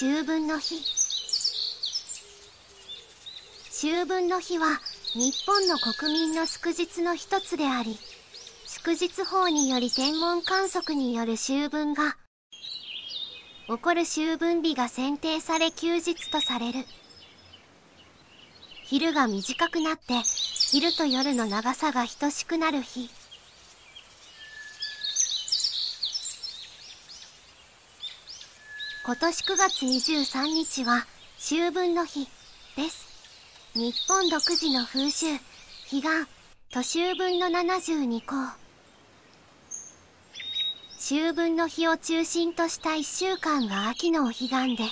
秋分の日秋分の日は日本の国民の祝日の一つであり祝日法により天文観測による秋分が起こる秋分日が選定され休日とされる昼が短くなって昼と夜の長さが等しくなる日今年9月23日は秋分の日です。日本独自の風習、彼岸、都秋分の72校。秋分の日を中心とした1週間が秋のお彼岸で、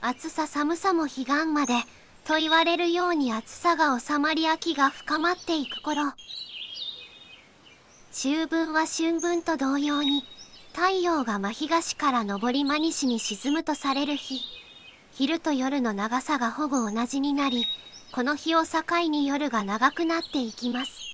暑さ寒さも彼岸まで、と言われるように暑さが収まり秋が深まっていく頃、秋分は春分と同様に、太陽が真東から上り真西に沈むとされる日昼と夜の長さがほぼ同じになりこの日を境に夜が長くなっていきます